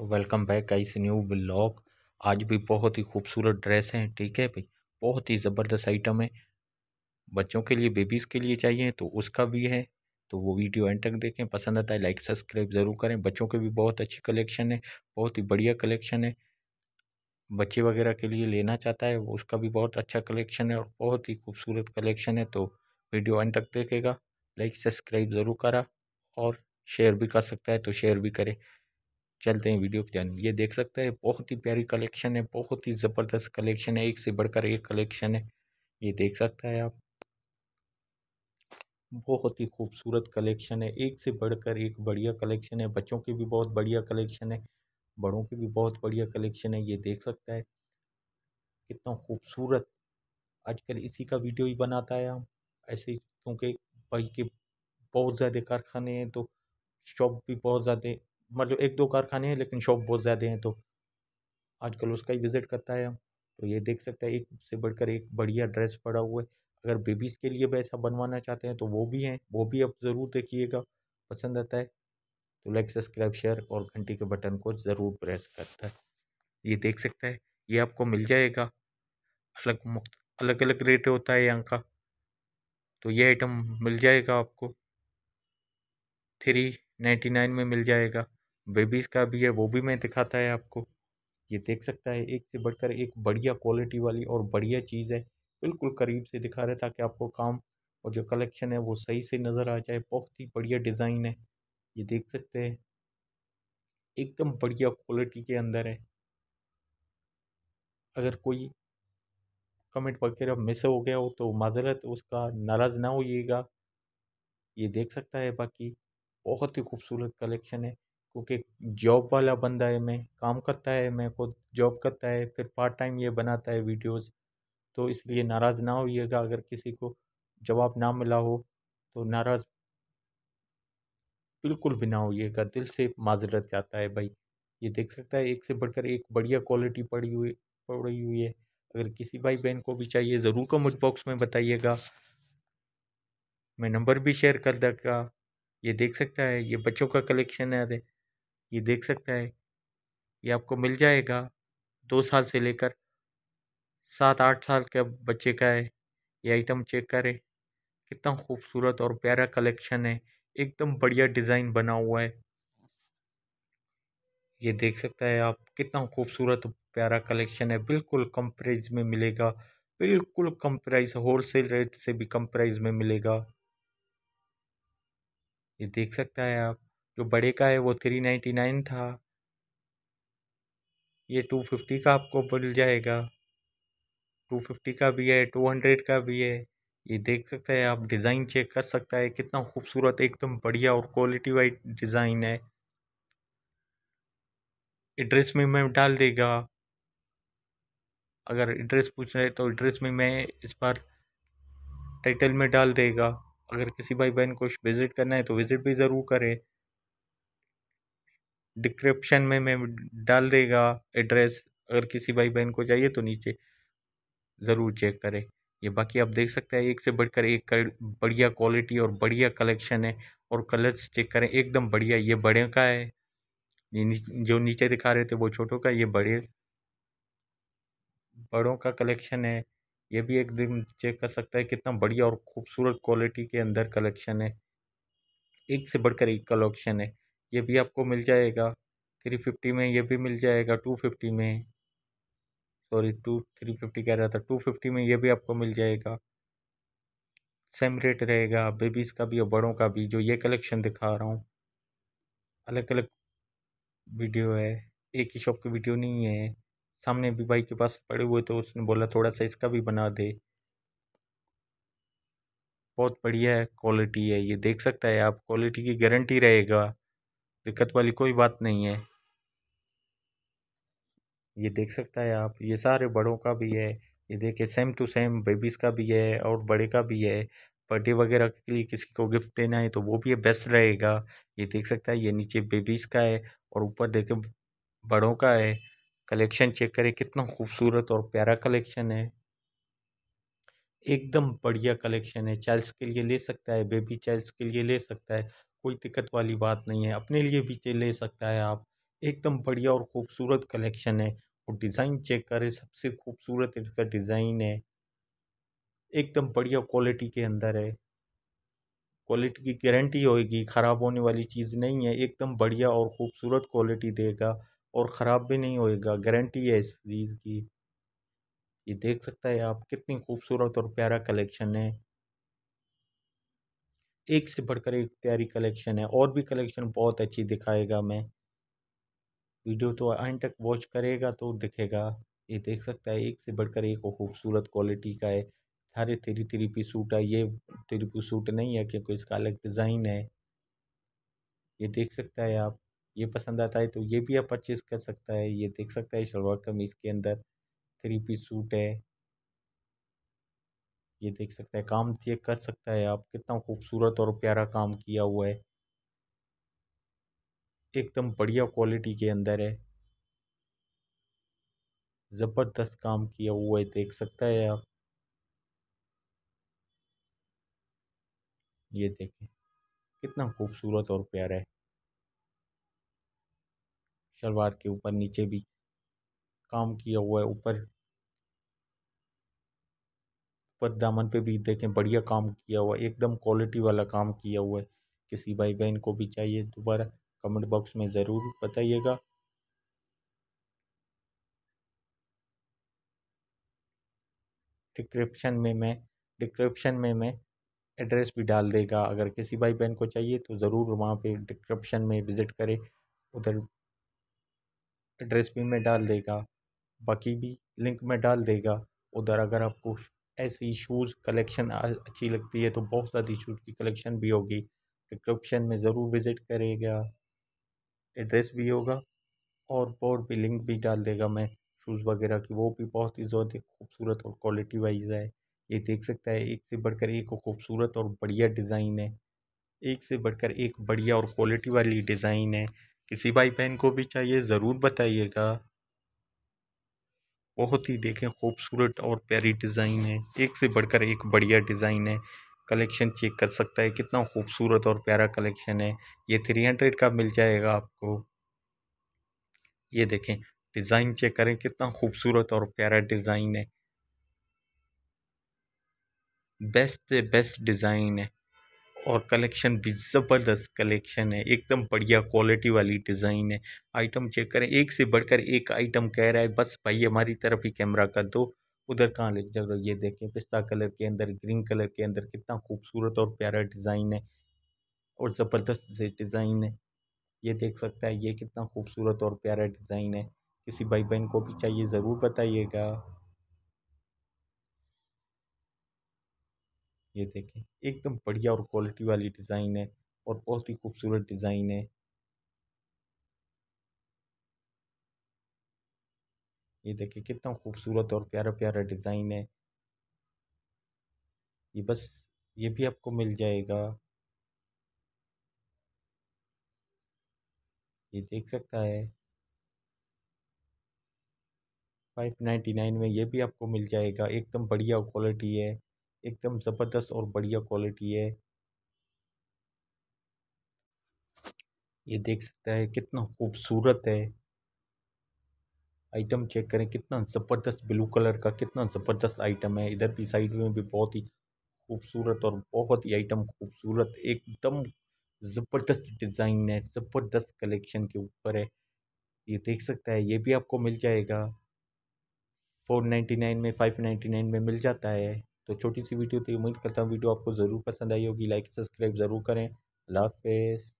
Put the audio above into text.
तो welcome back I see new blog आज भी बहुत ही खूबसूरत ड्रेस हैं ठीक है भाई बहुत ही ज़बरदस्त आइटम है बच्चों के लिए बेबीज़ के लिए चाहिए तो उसका भी है तो वो वीडियो एंड तक देखें पसंद आता है लाइक सब्सक्राइब ज़रूर करें बच्चों के भी बहुत अच्छी कलेक्शन है बहुत ही बढ़िया कलेक्शन है बच्चे वगैरह के लिए लेना चाहता है उसका भी बहुत अच्छा कलेक्शन है और बहुत ही खूबसूरत कलेक्शन है तो वीडियो एंड तक देखेगा लाइक सब्सक्राइब ज़रूर करा और शेयर भी कर सकता है तो शेयर भी करें चलते हैं वीडियो की जानी ये देख सकते हैं बहुत ही प्यारी कलेक्शन है बहुत ही ज़बरदस्त कलेक्शन है एक से बढ़कर एक कलेक्शन है ये देख सकता है आप बहुत ही खूबसूरत कलेक्शन है एक से बढ़कर एक बढ़िया कलेक्शन है बच्चों की भी बहुत बढ़िया कलेक्शन है बड़ों की भी बहुत बढ़िया कलेक्शन है ये देख सकता है कितना खूबसूरत आजकल इसी का वीडियो ही बनाता है हम ऐसे क्योंकि भाई के बहुत ज़्यादा कारखाने हैं तो शॉप भी बहुत ज़्यादा मतलब एक दो कारखाने हैं लेकिन शॉप बहुत ज़्यादा हैं तो आजकल उसका ही विज़िट करता है हम तो ये देख सकते हैं एक से बढ़कर एक बढ़िया ड्रेस पड़ा हुआ है अगर बेबीज़ के लिए भी ऐसा बनवाना चाहते हैं तो वो भी हैं वो भी आप ज़रूर देखिएगा पसंद आता है तो लाइक सब्सक्राइब शेयर और घंटी के बटन को ज़रूर प्रेस करता है ये देख सकता है ये आपको मिल जाएगा अलग अलग अलग रेट होता है यहाँ का तो ये आइटम मिल जाएगा आपको थ्री नाइन्टी नाइन में मिल जाएगा बेबीज़ का भी है वो भी मैं दिखाता है आपको ये देख सकता है एक से बढ़कर एक बढ़िया क्वालिटी वाली और बढ़िया चीज़ है बिल्कुल करीब से दिखा रहे ताकि आपको काम और जो कलेक्शन है वो सही से नज़र आ जाए बहुत ही बढ़िया डिज़ाइन है ये देख सकते हैं एकदम बढ़िया क्वालिटी के अंदर है अगर कोई कमेंट वगैरह मिस हो गया हो तो माजरत उसका नाराज़ ना होइएगा ये देख सकता है बाकी बहुत ही खूबसूरत कलेक्शन है क्योंकि जॉब वाला बंदा है मैं काम करता है मैं खुद जॉब करता है फिर पार्ट टाइम ये बनाता है वीडियोस तो इसलिए नाराज़ ना होइएगा अगर किसी को जवाब ना मिला हो तो नाराज़ बिल्कुल भी ना होइएगा दिल से माजरत जाता है भाई ये देख सकता है एक से बढ़कर एक बढ़िया क्वालिटी पड़ी हुई पड़ी हुई है अगर किसी भाई बहन को भी चाहिए ज़रूर कमेंट बॉक्स में बताइएगा मैं नंबर भी शेयर कर देगा ये देख सकता है ये बच्चों का कलेक्शन है ये देख सकता है ये आपको मिल जाएगा दो साल से लेकर सात आठ साल के बच्चे का है ये आइटम चेक करें कितना खूबसूरत और प्यारा कलेक्शन है एकदम बढ़िया डिज़ाइन बना हुआ है ये देख सकता है आप कितना खूबसूरत प्यारा कलेक्शन है बिल्कुल कम प्राइज़ में मिलेगा बिल्कुल कम प्राइस होलसेल रेट से भी कम प्राइज में मिलेगा ये देख सकता है आप जो बड़े का है वो थ्री नाइन्टी नाइन था ये टू फिफ्टी का आपको मिल जाएगा टू फिफ्टी का भी है टू हंड्रेड का भी है ये देख सकते हैं आप डिज़ाइन चेक कर सकता है कितना खूबसूरत एकदम बढ़िया और क्वालिटी वाइज डिज़ाइन है एड्रेस में मैं डाल देगा अगर एड्रेस पूछ रहे तो एड्रेस में मैं इस बार टाइटल में डाल देगा अगर किसी भाई बहन को विज़िट करना है तो विज़िट भी ज़रूर करें डिस्क्रिप्शन में मैं डाल देगा एड्रेस अगर किसी भाई बहन को चाहिए तो नीचे ज़रूर चेक करें ये बाकी आप देख सकते हैं एक से बढ़कर एक बढ़िया क्वालिटी और बढ़िया कलेक्शन है और कलर्स चेक करें एकदम बढ़िया ये बड़े का है जो नीचे दिखा रहे थे वो छोटों का ये बड़े बड़ों का कलेक्शन है ये भी एक दिन चेक कर सकता है कितना बढ़िया और खूबसूरत क्वालिटी के अंदर कलेक्शन है एक से बढ़कर एक कलेक्शन है ये भी आपको मिल जाएगा थ्री फिफ्टी में ये भी मिल जाएगा टू फिफ्टी में सॉरी टू थ्री फिफ्टी कह रहा था टू फिफ्टी में ये भी आपको मिल जाएगा सेम रेट रहेगा बेबीज़ का भी और बड़ों का भी जो ये कलेक्शन दिखा रहा हूँ अलग अलग वीडियो है एक ही शॉप की वीडियो नहीं है सामने भी भाई के पास पड़े हुए तो उसने बोला थोड़ा सा इसका भी बना दे बहुत बढ़िया क्वालिटी है ये देख सकता है आप क्वालिटी की गारंटी रहेगा दिक्कत वाली कोई बात नहीं है ये देख सकता है आप ये सारे बड़ों का भी है ये देखिए सेम टू सेम बेबीज़ का भी है और बड़े का भी है बर्थडे वगैरह के लिए किसी को गिफ्ट देना है तो वो भी बेस्ट रहेगा ये देख सकता है ये नीचे बेबीज़ का है और ऊपर देखे बड़ों का है कलेक्शन चेक करें कितना खूबसूरत और प्यारा कलेक्शन है एकदम बढ़िया कलेक्शन है चाइल्ड्स के लिए ले सकता है बेबी चाइल्ड्स के लिए ले सकता है कोई दिक्कत वाली बात नहीं है अपने लिए भी ले सकता है आप एकदम बढ़िया और ख़ूबसूरत कलेक्शन है और डिज़ाइन चेक करें सबसे खूबसूरत इसका डिज़ाइन है एकदम बढ़िया क्वालिटी के अंदर है क्वालिटी की गारंटी होगी ख़राब होने वाली चीज़ नहीं है एकदम बढ़िया और ख़ूबसूरत क्वालिटी देगा और ख़राब भी नहीं होएगा गारंटी है इस चीज़ की ये देख सकता है आप कितनी खूबसूरत और प्यारा कलेक्शन है एक से बढ़कर एक प्यारी कलेक्शन है और भी कलेक्शन बहुत अच्छी दिखाएगा मैं वीडियो तो आइन तक वॉच करेगा तो दिखेगा ये देख सकता है एक से बढ़कर एक खूबसूरत क्वालिटी का है सारे थ्री थ्री पी सूट है ये थ्री पी सूट नहीं है क्योंकि इसका अलग डिज़ाइन है ये देख सकता है आप ये पसंद आता है तो ये भी आप परचेज़ कर सकता है ये देख सकता है शलवार कमीज़ के अंदर थ्री पीस सूट है ये देख सकते हैं काम चेक कर सकता है आप कितना खूबसूरत और प्यारा काम किया हुआ है एकदम बढ़िया क्वालिटी के अंदर है ज़बरदस्त काम किया हुआ है देख सकता है आप ये देखें कितना खूबसूरत और प्यारा है शलवार के ऊपर नीचे भी काम किया हुआ है ऊपर पर दामन पे भी देखें बढ़िया काम किया हुआ एकदम क्वालिटी वाला काम किया हुआ है किसी भाई बहन को भी चाहिए दोबारा कमेंट बॉक्स में ज़रूर बताइएगा डिस्क्रिप्शन में मैं डिस्क्रिप्शन में मैं एड्रेस भी डाल देगा अगर किसी भाई बहन को चाहिए तो ज़रूर वहाँ पे डिस्क्रिप्शन में विज़िट करे उधर एड्रेस भी मैं डाल देगा बाकी भी लिंक में डाल देगा उधर अगर आपको ऐसी शूज़ कलेक्शन अच्छी लगती है तो बहुत सारी शूज़ की कलेक्शन भी होगी डिस्क्रिप्शन में ज़रूर विज़िट करेगा एड्रेस भी होगा और बोर्ड भी लिंक भी डाल देगा मैं शूज़ वगैरह की वो भी बहुत ही ज़्यादा खूबसूरत और क्वालिटी वाइज है ये देख सकता है एक से बढ़कर एक खूबसूरत और बढ़िया डिज़ाइन है एक से बढ़कर एक बढ़िया और क्वालिटी वाली डिज़ाइन है किसी भाई बहन को भी चाहिए ज़रूर बताइएगा बहुत ही देखें खूबसूरत और प्यारी डिज़ाइन है एक से बढ़कर एक बढ़िया डिज़ाइन है कलेक्शन चेक कर सकता है कितना खूबसूरत और प्यारा कलेक्शन है ये थ्री हंड्रेड का मिल जाएगा आपको ये देखें डिज़ाइन चेक करें कितना खूबसूरत और प्यारा डिज़ाइन है बेस्ट से बेस्ट डिज़ाइन है और कलेक्शन भी ज़बरदस्त कलेक्शन है एकदम बढ़िया क्वालिटी वाली डिज़ाइन है आइटम चेक करें एक से बढ़कर एक आइटम कह रहा है बस भाई हमारी तरफ ही कैमरा का दो उधर कहाँ ले जाओ ये देखें पिस्ता कलर के अंदर ग्रीन कलर के अंदर कितना खूबसूरत और प्यारा डिज़ाइन है और ज़बरदस्त से डिज़ाइन है ये देख सकता है ये कितना खूबसूरत और प्यारा डिज़ाइन है किसी भाई बहन को भी चाहिए ज़रूर बताइएगा ये देखें एकदम बढ़िया और क्वालिटी वाली डिज़ाइन है और बहुत ही खूबसूरत डिज़ाइन है ये देखें कितना खूबसूरत और प्यारा प्यारा डिज़ाइन है ये बस ये भी आपको मिल जाएगा ये देख सकता है फाइव नाइन्टी नाइन में ये भी आपको मिल जाएगा एकदम बढ़िया क्वालिटी है एकदम ज़बरदस्त और बढ़िया क्वालिटी है ये देख सकते हैं कितना खूबसूरत है आइटम चेक करें कितना ज़बरदस्त ब्लू कलर का कितना ज़बरदस्त आइटम है इधर भी साइड में भी बहुत ही खूबसूरत और बहुत ही आइटम खूबसूरत एकदम ज़बरदस्त डिज़ाइन है ज़बरदस्त कलेक्शन के ऊपर है ये देख सकता है ये भी आपको मिल जाएगा फोर नाइन्टी नाइन में फाइव नाइन्टी नाइन में मिल जाता है तो छोटी सी वीडियो थी उम्मीद करता हूँ वीडियो आपको ज़रूर पसंद आई होगी लाइक सब्सक्राइब ज़रूर करें अल्लाह